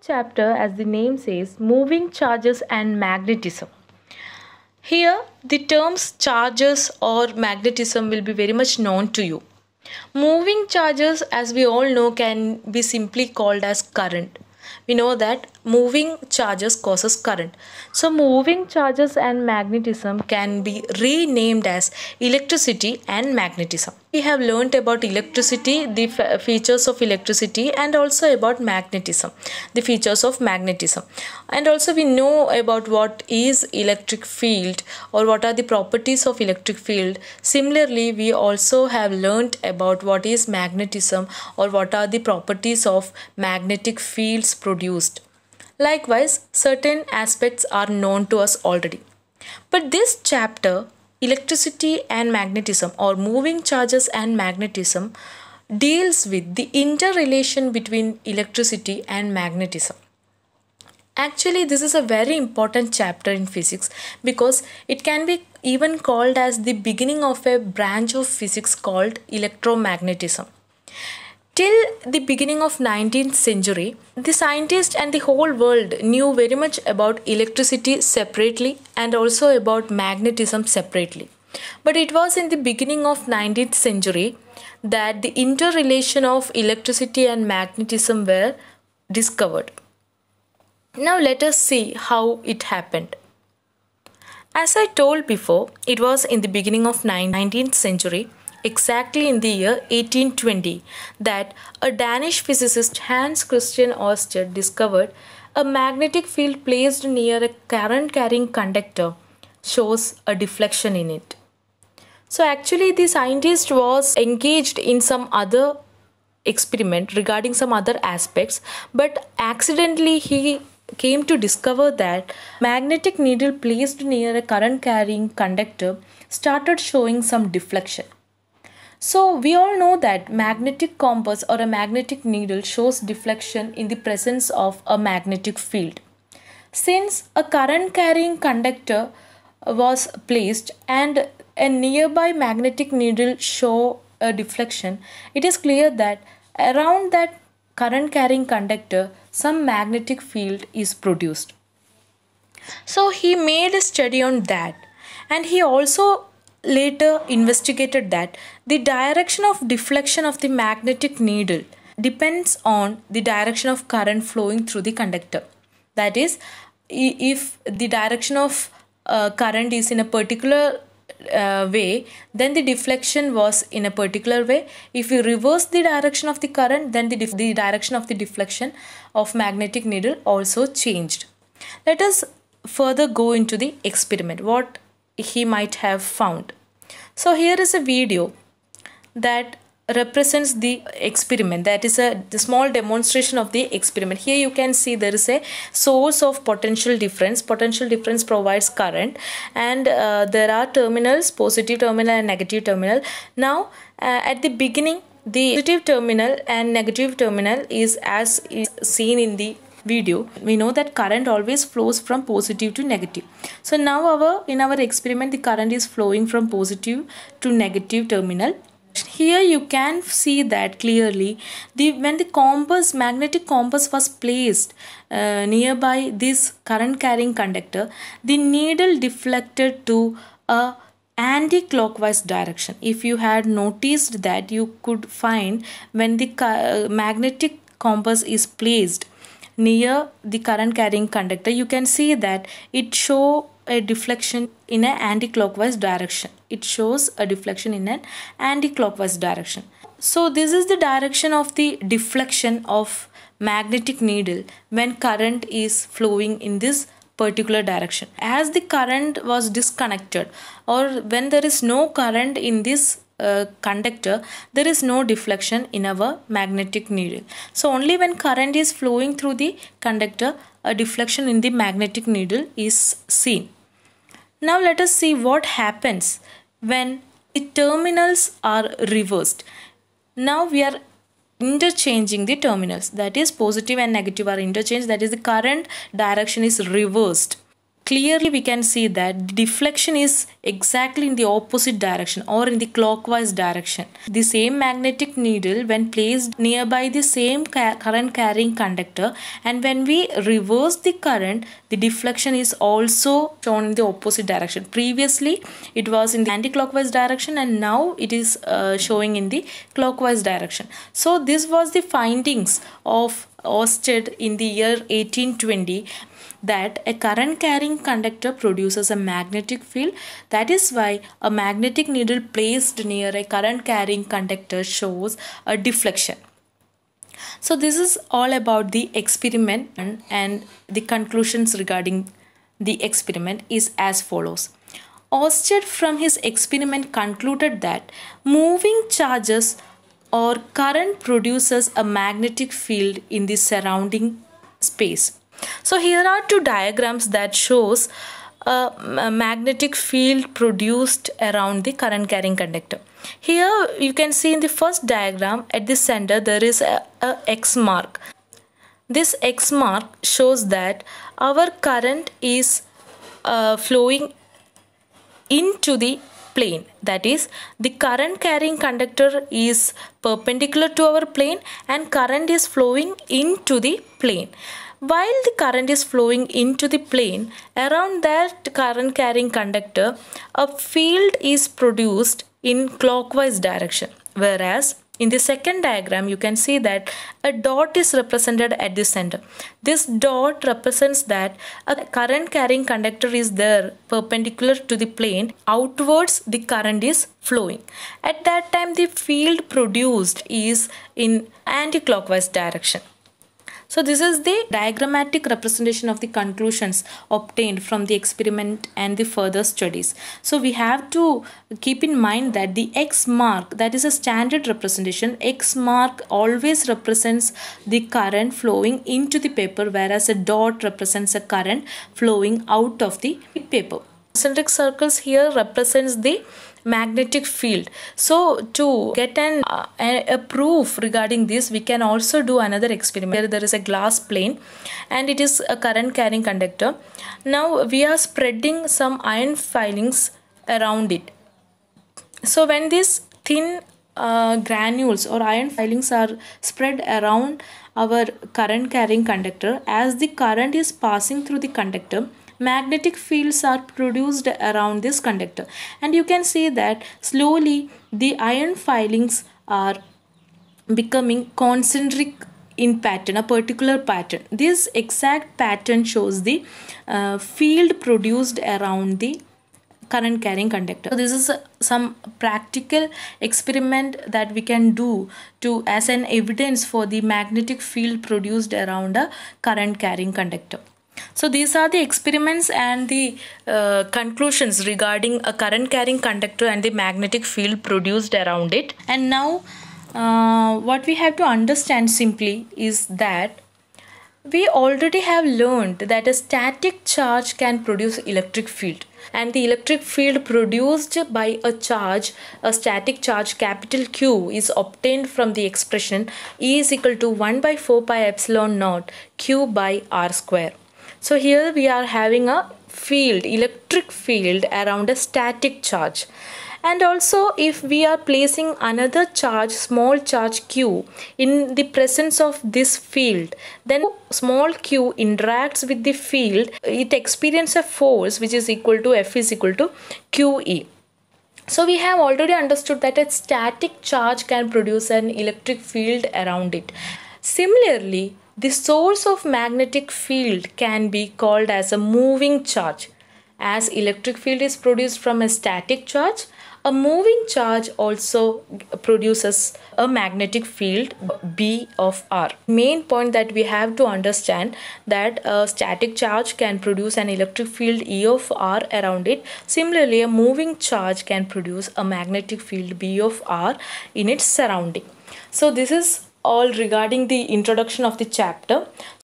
chapter, as the name says, moving charges and magnetism. Here, the terms charges or magnetism will be very much known to you. Moving charges, as we all know, can be simply called as current. We know that moving charges causes current so moving charges and magnetism can be renamed as electricity and magnetism we have learnt about electricity the features of electricity and also about magnetism the features of magnetism and also we know about what is electric field or what are the properties of electric field similarly we also have learnt about what is magnetism or what are the properties of magnetic fields produced Likewise, certain aspects are known to us already. But this chapter, electricity and magnetism, or moving charges and magnetism, deals with the interrelation between electricity and magnetism. Actually, this is a very important chapter in physics because it can be even called as the beginning of a branch of physics called electromagnetism. Till the beginning of 19th century, the scientists and the whole world knew very much about electricity separately and also about magnetism separately. But it was in the beginning of 19th century that the interrelation of electricity and magnetism were discovered. Now let us see how it happened. As I told before, it was in the beginning of 19th century exactly in the year 1820 that a Danish physicist Hans Christian Oersted discovered a magnetic field placed near a current carrying conductor shows a deflection in it. So actually the scientist was engaged in some other experiment regarding some other aspects but accidentally he came to discover that magnetic needle placed near a current carrying conductor started showing some deflection. So we all know that magnetic compass or a magnetic needle shows deflection in the presence of a magnetic field. Since a current carrying conductor was placed and a nearby magnetic needle show a deflection, it is clear that around that current carrying conductor some magnetic field is produced. So he made a study on that and he also later investigated that the direction of deflection of the magnetic needle depends on the direction of current flowing through the conductor. That is, if the direction of uh, current is in a particular uh, way, then the deflection was in a particular way. If we reverse the direction of the current, then the, the direction of the deflection of magnetic needle also changed. Let us further go into the experiment, what he might have found. So here is a video that represents the experiment that is a small demonstration of the experiment here you can see there is a source of potential difference potential difference provides current and uh, there are terminals positive terminal and negative terminal now uh, at the beginning the positive terminal and negative terminal is as is seen in the video we know that current always flows from positive to negative so now our in our experiment the current is flowing from positive to negative terminal here you can see that clearly the when the compass magnetic compass was placed uh, nearby this current carrying conductor the needle deflected to a anti-clockwise direction if you had noticed that you could find when the uh, magnetic compass is placed near the current carrying conductor you can see that it show a deflection in an anti-clockwise direction it shows a deflection in an anti-clockwise direction so this is the direction of the deflection of magnetic needle when current is flowing in this particular direction as the current was disconnected or when there is no current in this uh, conductor, there is no deflection in our magnetic needle. So only when current is flowing through the conductor, a deflection in the magnetic needle is seen. Now let us see what happens when the terminals are reversed. Now we are interchanging the terminals that is positive and negative are interchanged that is the current direction is reversed clearly we can see that deflection is exactly in the opposite direction or in the clockwise direction. The same magnetic needle when placed nearby the same current carrying conductor and when we reverse the current the deflection is also shown in the opposite direction. Previously it was in the anti-clockwise direction and now it is uh, showing in the clockwise direction. So this was the findings of Oersted in the year 1820 that a current carrying conductor produces a magnetic field. That is why a magnetic needle placed near a current carrying conductor shows a deflection. So this is all about the experiment and the conclusions regarding the experiment is as follows. Oersted from his experiment concluded that moving charges or current produces a magnetic field in the surrounding space. So here are two diagrams that shows a, magnetic field produced around the current carrying conductor. Here you can see in the first diagram at the center there is a, a X mark. This X mark shows that our current is uh, flowing into the plane that is the current carrying conductor is perpendicular to our plane and current is flowing into the plane while the current is flowing into the plane around that current carrying conductor a field is produced in clockwise direction whereas in the second diagram, you can see that a dot is represented at the center. This dot represents that a current carrying conductor is there perpendicular to the plane. Outwards, the current is flowing. At that time, the field produced is in anti-clockwise direction. So this is the diagrammatic representation of the conclusions obtained from the experiment and the further studies. So we have to keep in mind that the X mark that is a standard representation. X mark always represents the current flowing into the paper whereas a dot represents a current flowing out of the paper. Concentric circles here represents the magnetic field. So to get an uh, a proof regarding this, we can also do another experiment. Here there is a glass plane and it is a current carrying conductor. Now we are spreading some iron filings around it. So when these thin uh, granules or iron filings are spread around our current carrying conductor, as the current is passing through the conductor, magnetic fields are produced around this conductor and you can see that slowly the iron filings are becoming concentric in pattern a particular pattern this exact pattern shows the uh, field produced around the current carrying conductor so this is uh, some practical experiment that we can do to as an evidence for the magnetic field produced around a current carrying conductor so these are the experiments and the uh, conclusions regarding a current carrying conductor and the magnetic field produced around it. And now uh, what we have to understand simply is that we already have learned that a static charge can produce electric field and the electric field produced by a charge a static charge capital q is obtained from the expression e is equal to 1 by 4 pi epsilon naught q by r square so here we are having a field, electric field around a static charge. And also if we are placing another charge, small charge Q in the presence of this field, then small Q interacts with the field, it experiences a force which is equal to F is equal to QE. So we have already understood that a static charge can produce an electric field around it. Similarly, the source of magnetic field can be called as a moving charge. As electric field is produced from a static charge, a moving charge also produces a magnetic field B of R. Main point that we have to understand that a static charge can produce an electric field E of R around it. Similarly, a moving charge can produce a magnetic field B of R in its surrounding. So this is all regarding the introduction of the chapter